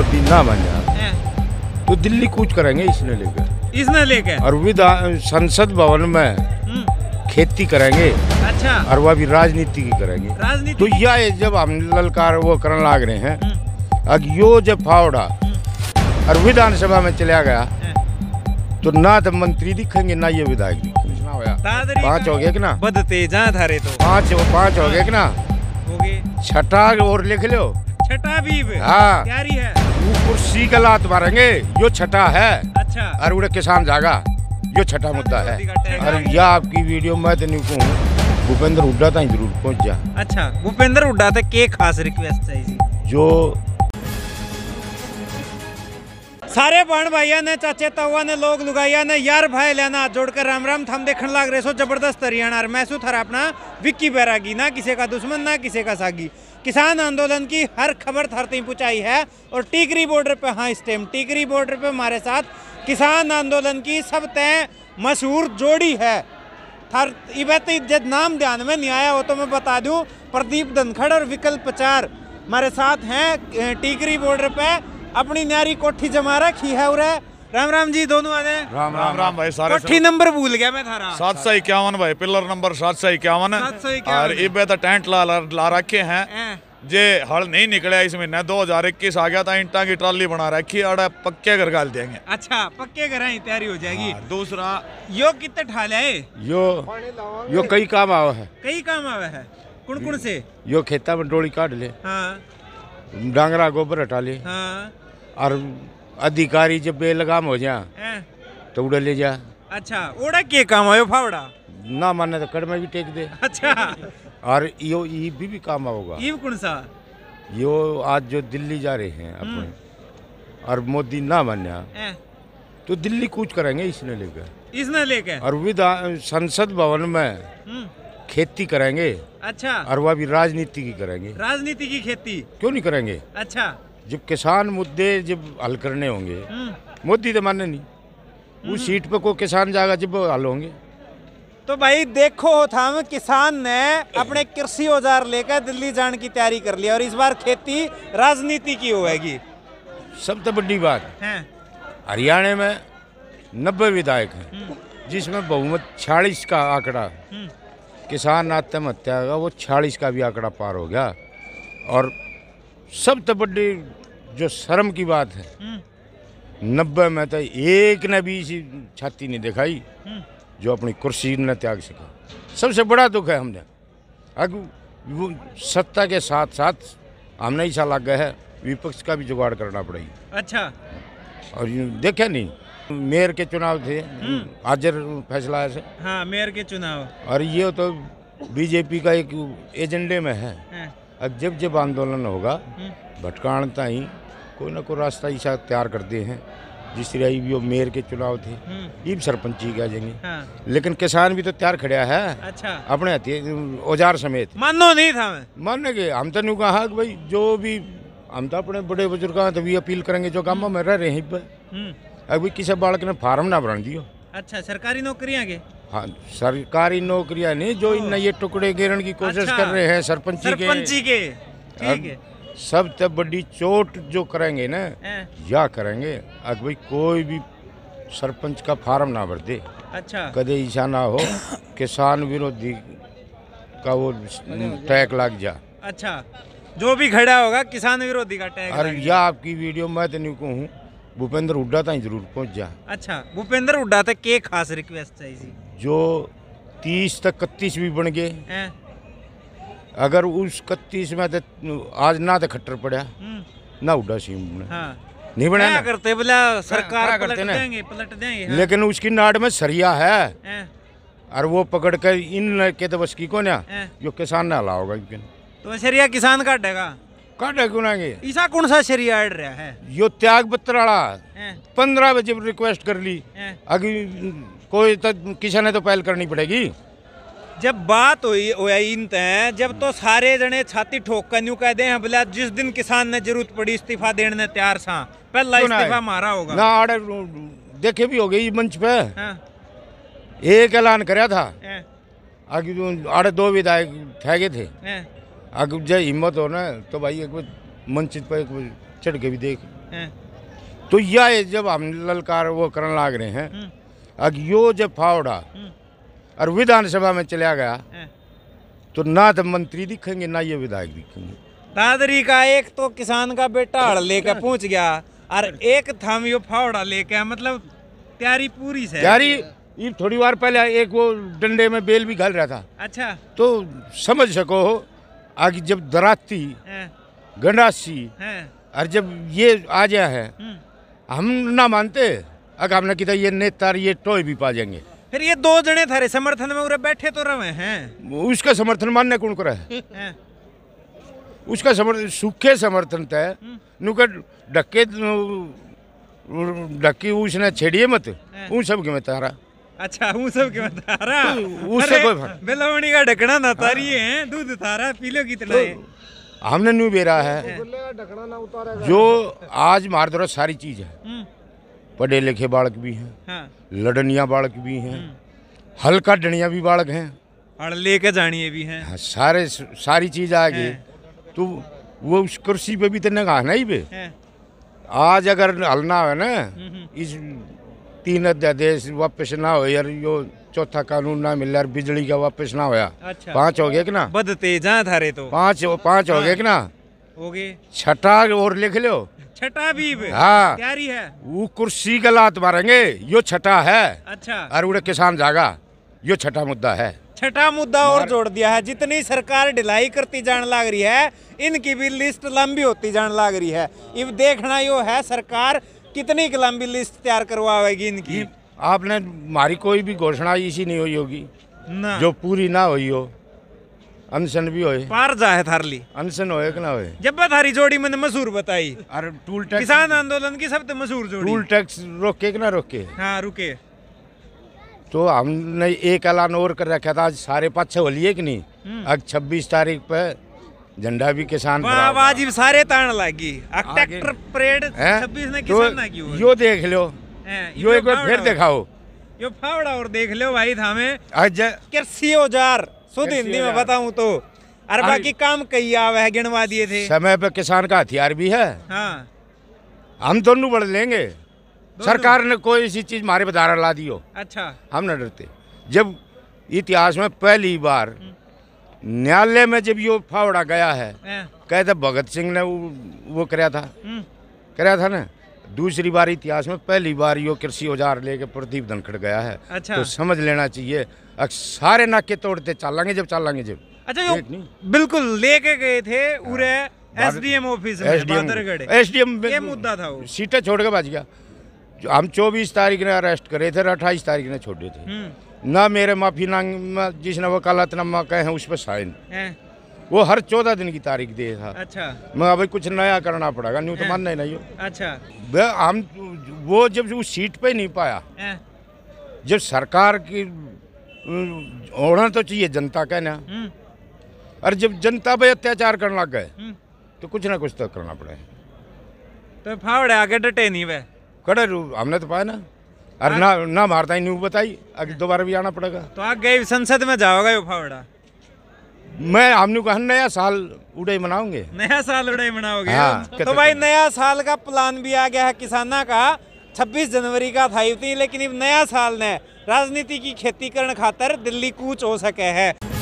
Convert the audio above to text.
मोदी ना बन जाए तो दिल्ली कूच करेंगे इसने लेकर इसने लेकर और विधान संसद भवन में हम्म। खेती करेंगे अच्छा और वह भी राजनीति की करेंगे तो यह जब हम ललकार वो करने लाग रहे हैं हम्म। अब यो जब फावड़ा और विधानसभा में चला गया तो ना तो मंत्री दिखेंगे ना ये विधायक तो पांच हो गया कि ना बदते जहाँ धारे तो पांच वो पांच हो गया कि ना छठा और लिख लो छठा भी हाँ तैयारी है कुर्सी का लात मारेंगे जो छठा है अच्छा और उड़े किसान जागा जो छठा हाँ, मुद्दा है और यह आपकी वीडियो मैं तो नहीं कहूँ भूपेंद्र हुड्डा तक जरूर पहुंच जा अच्छा भूपेंद्र हुड्डा तक तो के खास रिक्वेस्ट है जो सारे बहन भाइया ने चाचे तवा ने लोग लुगाइया ने यार भाई लेना जोड़ कर राम राम थम देखने लाग रहे सो जबरदस्त हरियाणा मैसू थर अपना विक्की बैरागी ना किसी का दुश्मन ना किसी का सागी किसान आंदोलन की हर खबर धरती पहुँचाई है और टीकरी बॉर्डर पर हाँ इस टाइम टीकरी बॉर्डर पर हमारे साथ किसान आंदोलन की सब तय मशहूर जोड़ी है थर इबत तो जब नाम ध्यान में नहीं आया हो तो मैं बता दूं प्रदीप धनखड़ और विकल्प चार हमारे साथ हैं टीकरी बॉर्डर पे अपनी न्यारी कोठी जमा रखी है उन्हें राम राम जी दोनों आ जाए राम राम राम भाई सारे कोठी नंबर भूल गया मैं थारा सात सौ इक्यावन भाई पिलर नंबर सात सौ इक्यावन और इबे तो टेंट ला ला रखे हैं जे हल नहीं निकले इस महीने दो हजार इक्कीस आ गया था इंटा की ट्राली बना रखी और पक्के घर गाल देंगे अच्छा पक्के घर ही तैयारी हो जाएगी हाँ, दूसरा यो कितने ठाल है यो यो कई काम आवा है कई काम आवा है कौन कौन से यो खेता में डोली काट ले हाँ डांगरा गोबर हटा ले हाँ और अधिकारी जब बेलगाम हो जा तो उड़ा ले जा अच्छा उड़ा के काम आयो फावड़ा ना माने तो कड़ में भी टेक दे अच्छा और यो ये भी, भी काम आओगा ये कौन सा यो आज जो दिल्ली जा रहे हैं अपने और मोदी ना मान्या तो दिल्ली कूच करेंगे इसने लेकर इसने लेकर और विधान संसद भवन में खेती करेंगे अच्छा और वह भी राजनीति की करेंगे राजनीति की खेती क्यों नहीं करेंगे अच्छा जब किसान मुद्दे जब हल करने होंगे हम्म। मोदी तो माने नहीं उस हम्म। सीट पर को किसान जाएगा जब हल होंगे तो भाई देखो थाम किसान ने अपने कृषि औजार लेकर दिल्ली जाने की तैयारी कर ली और इस बार खेती राजनीति की होगी सबसे बड़ी बात हरियाणा में नब्बे विधायक हैं हम्म। जिसमें बहुमत छियालीस का आंकड़ा किसान आत्महत्या का वो छियालीस का भी आंकड़ा पार हो गया और सब तो बड़ी जो शर्म की बात है हम्म। नब्बे में तो एक ने भी इसी छाती नहीं दिखाई हम्म। जो अपनी कुर्सी न त्याग सके सबसे बड़ा दुख है हमने अब वो सत्ता के साथ साथ हमने ऐसा लग गया है विपक्ष का भी जुगाड़ करना पड़ेगा अच्छा और देखे नहीं मेयर के चुनाव थे हाजिर हम्म। फैसला है हाँ मेयर के चुनाव और ये तो बीजेपी का एक एजेंडे में है जब जब आंदोलन होगा हम्म। भटकान ताई कोई ना कोई रास्ता ईसा तैयार करते हैं जिस तरह वो मेयर के चुनाव थे हम्म। ये भी सरपंची का जाएंगे हाँ। लेकिन किसान भी तो तैयार खड़ा है अच्छा अपने औजार समेत मानो नहीं था मान के हम तो नहीं कहा कि भाई जो भी हम तो अपने बड़े बुजुर्ग तो भी अपील करेंगे जो गाँव में रह रहे हैं हम्म। अभी किसी बालक ने फार्म ना बना दियो अच्छा सरकारी नौकरियाँ के हाँ सरकारी नौकरियां नहीं जो इन ये टुकड़े घेरने की कोशिश अच्छा, कर रहे हैं सरपंची के सरपंची के ठीक है सब तब तो बड़ी चोट जो करेंगे ना हाँ। या करेंगे अगर भाई कोई भी सरपंच का फार्म ना भर दे अच्छा कदे ईशा ना हो किसान विरोधी का वो टैग लग जा अच्छा जो भी खड़ा होगा किसान विरोधी का टैग अरे या आपकी वीडियो मैं तो नहीं कहूँ भूपेंद्र हुड्डा तक जरूर पहुंच जा अच्छा भूपेंद्र हुड्डा तक के खास रिक्वेस्ट है जो तीस तक कत्तीस भी बन गए अगर उस कत्तीस में तो आज ना तो खट्टर पड़ा हम्म। ना उड़ा सीम बने हाँ। नहीं बने ना करते बोला सरकार पलट करते ना देंगे, पलट देंगे हाँ। लेकिन उसकी नाड़ में सरिया है और वो पकड़ कर इन के दबस तो की को ना जो किसान ने हला होगा क्योंकि तो सरिया किसान काटेगा काटे क्यों ना ईसा कौन सा शरीर ऐड रहा है यो त्याग पत्र वाला पंद्रह बजे रिक्वेस्ट कर ली अगर कोई तो किसी ने तो पहल करनी पड़ेगी जब बात हुई हुई जब तो सारे जने छाती ठोक कर न्यू कह दे बोला जिस दिन किसान ने जरूरत पड़ी इस्तीफा देने ने तैयार सा पहला इस्तीफा मारा होगा ना आड़े देखे भी हो गई मंच पे हाँ। एक ऐलान कराया था हाँ। आड़े दो विधायक ठहगे थे अगर हाँ। जब हिम्मत हो ना तो भाई एक मंच पर एक चढ़ के भी देख तो यह जब हम ललकार वो करने लाग रहे हैं अग यो जब फावड़ा हम्म। और विधानसभा में चला गया हाँ। तो ना तो मंत्री दिखेंगे ना ये विधायक दिखेंगे दादरी का एक तो किसान का बेटा हड़ लेकर पहुंच गया और एक थाम यो फावड़ा लेके मतलब तैयारी पूरी से तैयारी ये थोड़ी बार पहले एक वो डंडे में बेल भी घल रहा था अच्छा तो समझ सको आगे जब दराती हाँ। गंडासी हाँ। और जब ये आ जाए हम्म। हम ना मानते अगामने कि ये नेता ये टोए भी पा जाएंगे फिर ये दो जने थारे समर्थन में बैठे तो रहे हैं उसका समर्थन मानने कौन करे है उसका समर्थन सूखे समर्थन तय हम्म। नुका डक्के डक्की उसने छेड़िए मत उन सब के में तारा अच्छा उन सब के में तारा तो उससे कोई बेलवणी का ढकना ना हाँ। तारी है दूध तारा पीलो तो कितना है हमने नु बेरा है जो आज मार दो सारी चीज है हम्म। पढ़े लिखे बालक भी हैं हाँ। लडनिया बालक भी हैं हम्म। हल्का डनिया भी बालक हैं और लेके जानिए भी हैं हाँ, सारे सारी चीज आ गई तो वो उस कुर्सी पे भी तो नगाना ही पे आज अगर हलना है ना हम्म, हम्म। इस तीन अध्यादेश वापस ना हो यार यो चौथा कानून ना मिल बिजली का वापस ना होया अच्छा। पांच हो गए कि ना बदते जहाँ थारे तो पांच पांच हो गए कि ना हो छठा और लिख लो छठा भी हाँ तैयारी है वो कुर्सी का लात मारेंगे यो छठा है अच्छा और उड़े किसान जागा यो छठा मुद्दा है छठा मुद्दा और जोड़ दिया है जितनी सरकार ढिलाई करती जान लाग रही है इनकी भी लिस्ट लंबी होती जान लाग रही है इब देखना यो है सरकार कितनी लंबी लिस्ट तैयार करवाएगी इनकी आपने हमारी कोई भी घोषणा इसी नहीं हुई होगी जो पूरी ना हुई हो अनशन भी होए पार जाए थारली अनशन होए कि ना होए जब बात थारी जोड़ी मैंने मशहूर बताई अरे टूल टैक्स किसान आंदोलन की सब तो मशहूर जोड़ी टूल टैक्स रोके कि ना रोके हाँ रुके तो हमने एक ऐलान और कर रखा था सारे पाछे हो लिए कि नहीं अब हम्म। छब्बीस तारीख पे झंडा भी किसान आज सारे तान लागी ट्रैक्टर परेड 26 ने तो किसान ना की यो देख लो यो एक बार फिर दिखाओ यो फावड़ा और देख लो भाई थामे आज कृषि औजार शुद्ध हिंदी में बताऊँ तो अरे बाकी काम कही आवे है गिनवा दिए थे समय पे किसान का हथियार भी है हाँ हम दोनों बढ़ लेंगे सरकार ने कोई ऐसी चीज मारे पे धारा ला दियो अच्छा हम ना डरते जब इतिहास में पहली बार न्यायालय में जब यो फावड़ा गया है हाँ। कहते भगत सिंह ने वो, वो कराया था हम्म। कराया था ना दूसरी बार इतिहास में पहली बार यो कृषि औजार लेके प्रदीप धनखड़ गया है अच्छा। तो समझ लेना चाहिए सारे नाके तोड़ते चलेंगे जब चलेंगे जब अच्छा यो बिल्कुल लेके गए थे उरे हाँ। एसडीएम ऑफिस में एसडीएम ये मुद्दा था वो सीटें छोड़ के बच गया हम 24 तारीख ने अरेस्ट करे थे अट्ठाईस 28 तारीख ने छोड़े थे हम्म। ना मेरे माफी मांग जिसने वकालतनामा कहे हैं उस पर साइन वो हर चौदह दिन की तारीख दे था अच्छा मैं अभी कुछ नया करना पड़ेगा न्यू तो हाँ। मानना ही नहीं हो अच्छा हम वो जब उस सीट पे नहीं पाया हाँ। जब सरकार की होना तो चाहिए जनता का ना और हम्म। जब जनता पे अत्याचार करने लग गए हम्म। तो कुछ ना कुछ तो करना पड़े तो फावड़े आगे डटे नहीं वह कड़े हमने तो पाया ना अरे हाँ। ना ना मारता ही न्यूज बताई अगर दोबारा भी आना पड़ेगा तो आप गए संसद में जाओगे वो फावड़ा मैं हम कहा नया साल उड़ाई मनाओगे नया साल उड़ाई मनाओगे हाँ, तो भाई नया साल का प्लान भी आ गया है किसाना का 26 जनवरी का था लेकिन अब नया साल ने राजनीति की खेती करने खातर दिल्ली कूच हो सके है